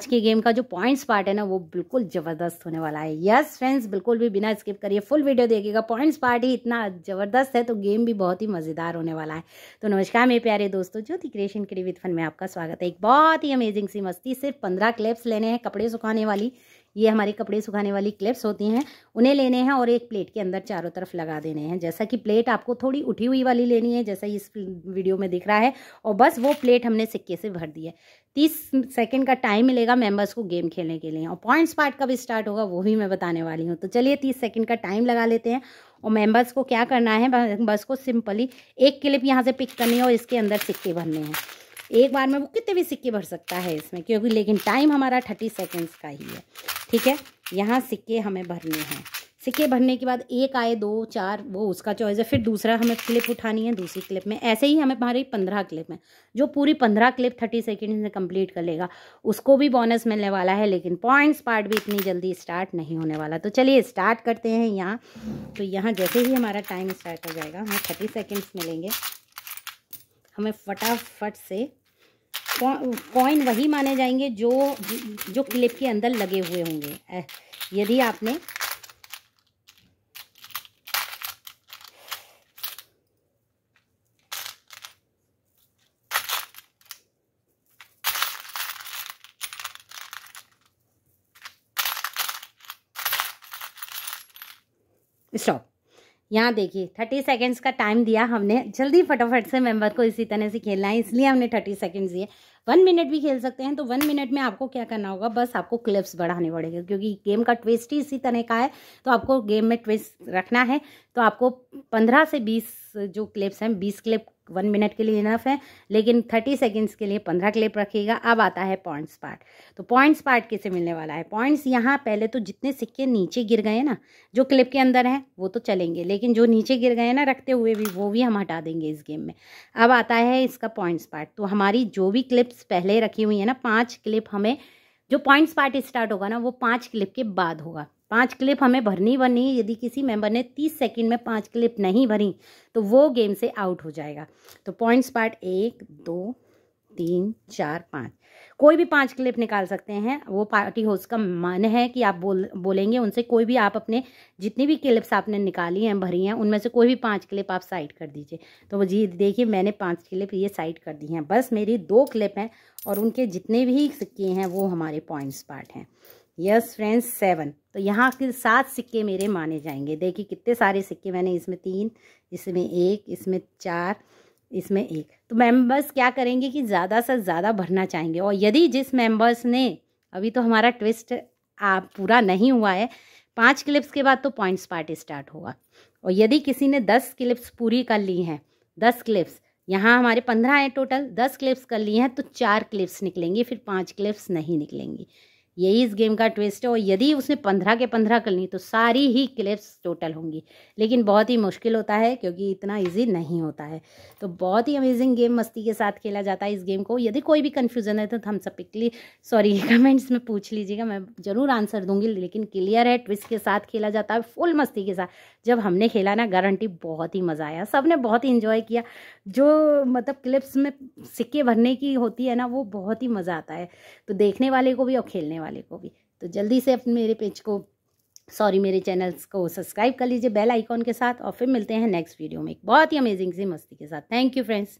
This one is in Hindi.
आज के गेम का जो पॉइंट्स पार्ट है ना वो बिल्कुल ज़बरदस्त होने वाला है यस फ्रेंड्स बिल्कुल भी बिना स्किप करिए फुल वीडियो देखिएगा पॉइंट्स पार्ट ही इतना ज़बरदस्त है तो गेम भी बहुत ही मज़ेदार होने वाला है तो नमस्कार मेरे प्यारे दोस्तों ज्योति क्रिएशन क्रिविथ फन में आपका स्वागत है एक बहुत ही अमेजिंग सी मस्ती सिर्फ पंद्रह क्लिप्स लेने हैं कपड़े सुखाने वाली ये हमारे कपड़े सुखाने वाली क्लिप्स होती हैं उन्हें लेने हैं और एक प्लेट के अंदर चारों तरफ लगा देने हैं जैसा कि प्लेट आपको थोड़ी उठी हुई वाली लेनी है जैसा इस वीडियो में दिख रहा है और बस वो प्लेट हमने सिक्के से भर दी है तीस सेकेंड का टाइम मिलेगा मेम्बर्स को गेम खेलने के लिए और पॉइंट्स पार्ट कब स्टार्ट होगा वो भी मैं बताने वाली हूँ तो चलिए तीस सेकेंड का टाइम लगा लेते हैं और मेम्बर्स को क्या करना है बस को सिंपली एक क्लिप यहाँ से पिक करनी है और इसके अंदर सिक्के भरने हैं एक बार में वो कितने भी सिक्के भर सकता है इसमें क्योंकि लेकिन टाइम हमारा थर्टी सेकेंड्स का ही है ठीक है यहाँ सिक्के हमें भरने हैं सिक्के भरने के बाद एक आए दो चार वो उसका चॉइस है फिर दूसरा हमें क्लिप उठानी है दूसरी क्लिप में ऐसे ही हमें हमारी पंद्रह क्लिप में जो पूरी पंद्रह क्लिप थर्टी सेकेंड में कंप्लीट कर लेगा उसको भी बोनस मिलने वाला है लेकिन पॉइंट्स पार्ट भी इतनी जल्दी स्टार्ट नहीं होने वाला तो चलिए स्टार्ट करते हैं यहाँ तो यहाँ जैसे ही हमारा टाइम स्टार्ट हो जाएगा हमें थर्टी सेकेंड्स मिलेंगे हमें फटाफट से कॉइन वही माने जाएंगे जो जो क्लिप के अंदर लगे हुए होंगे यदि आपने स्टॉप यहाँ देखिए थर्टी सेकेंड्स का टाइम दिया हमने जल्दी फटाफट से मेंबर को इसी तरह से खेलना है इसलिए हमने थर्टी सेकेंड्स दिए वन मिनट भी खेल सकते हैं तो वन मिनट में आपको क्या करना होगा बस आपको क्लिप्स बढ़ाने पड़ेंगे क्योंकि गेम का ट्विस्ट ही इसी तरह का है तो आपको गेम में ट्विस्ट रखना है तो आपको पंद्रह से बीस जो क्लिप्स हैं बीस क्लिप वन मिनट के लिए इनफ है लेकिन थर्टी सेकेंड्स के लिए पंद्रह क्लिप रखिएगा अब आता है पॉइंट्स पार्ट तो पॉइंट्स पार्ट किसे मिलने वाला है पॉइंट्स यहाँ पहले तो जितने सिक्के नीचे गिर गए ना जो क्लिप के अंदर हैं वो तो चलेंगे लेकिन जो नीचे गिर गए ना रखते हुए भी वो भी हम हटा देंगे इस गेम में अब आता है इसका पॉइंट्स पार्ट तो हमारी जो भी क्लिप्स पहले रखी हुई है ना पाँच क्लिप हमें जो पॉइंट्स पार्ट स्टार्ट होगा ना वो पाँच क्लिप के बाद होगा पांच क्लिप हमें भरनी भरनी है यदि किसी मेंबर ने तीस सेकंड में पांच क्लिप नहीं भरी तो वो गेम से आउट हो जाएगा तो पॉइंट्स पार्ट एक दो तीन चार पाँच कोई भी पांच क्लिप निकाल सकते हैं वो पार्टी होस्ट का मन है कि आप बोल बोलेंगे उनसे कोई भी आप अपने जितनी भी क्लिप्स आपने निकाली हैं भरी हैं उनमें से कोई भी पांच क्लिप आप साइड कर दीजिए तो जी देखिए मैंने पांच क्लिप ये साइड कर दी हैं बस मेरी दो क्लिप हैं और उनके जितने भी सिक्के हैं वो हमारे पॉइंट्स पार्ट हैं यस फ्रेंड्स सेवन तो यहाँ के सात सिक्के मेरे माने जाएंगे देखिए कितने सारे सिक्के मैंने इसमें तीन इसमें एक इसमें चार इसमें एक तो मेंबर्स क्या करेंगे कि ज़्यादा से ज़्यादा भरना चाहेंगे और यदि जिस मेंबर्स ने अभी तो हमारा ट्विस्ट आ, पूरा नहीं हुआ है पाँच क्लिप्स के बाद तो पॉइंट्स पार्ट स्टार्ट होगा और यदि किसी ने दस क्लिप्स पूरी कर ली हैं दस क्लिप्स यहाँ हमारे पंद्रह हैं टोटल दस क्लिप्स कर लिए हैं तो चार क्लिप्स निकलेंगी फिर पाँच क्लिप्स नहीं निकलेंगी यही इस गेम का ट्विस्ट है और यदि उसने पंद्रह के पंद्रह कर ली तो सारी ही क्लिप्स टोटल होंगी लेकिन बहुत ही मुश्किल होता है क्योंकि इतना इजी नहीं होता है तो बहुत ही अमेजिंग गेम मस्ती के साथ खेला जाता है इस गेम को यदि कोई भी कन्फ्यूज़न है तो हम सब पिकली सॉरी कमेंट्स में पूछ लीजिएगा मैं ज़रूर आंसर दूंगी लेकिन क्लियर है ट्विस्ट के साथ खेला जाता है फुल मस्ती के साथ जब हमने खेला ना गारंटी बहुत ही मज़ा आया सब ने बहुत ही इन्जॉय किया जो मतलब क्लिप्स में सिक्के भरने की होती है ना वो बहुत ही मज़ा आता है तो देखने वाले को भी और खेलने वाले को भी तो जल्दी से अपने मेरे पेज को सॉरी मेरे चैनल्स को सब्सक्राइब कर लीजिए बेल आइकॉन के साथ और फिर मिलते हैं नेक्स्ट वीडियो में एक बहुत ही अमेजिंग सी मस्ती के साथ थैंक यू फ्रेंड्स